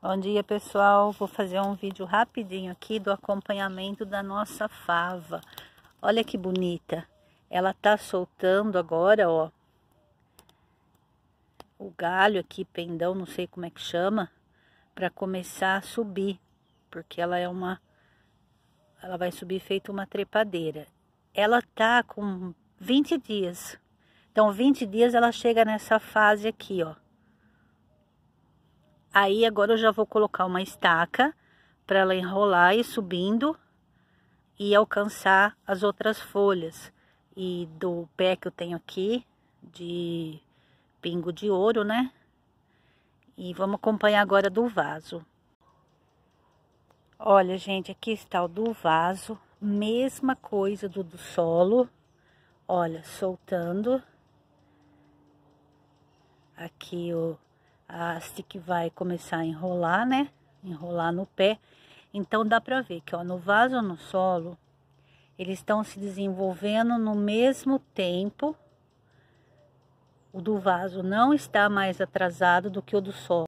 Bom dia pessoal, vou fazer um vídeo rapidinho aqui do acompanhamento da nossa fava. Olha que bonita, ela tá soltando agora, ó, o galho aqui, pendão, não sei como é que chama, para começar a subir, porque ela é uma, ela vai subir feito uma trepadeira. Ela tá com 20 dias, então 20 dias ela chega nessa fase aqui, ó. Aí agora eu já vou colocar uma estaca para ela enrolar e subindo e alcançar as outras folhas. E do pé que eu tenho aqui de pingo de ouro, né? E vamos acompanhar agora do vaso. Olha, gente, aqui está o do vaso. Mesma coisa do do solo. Olha, soltando. Aqui o a haste assim que vai começar a enrolar, né? Enrolar no pé. Então dá pra ver que ó, no vaso no solo, eles estão se desenvolvendo no mesmo tempo. O do vaso não está mais atrasado do que o do solo.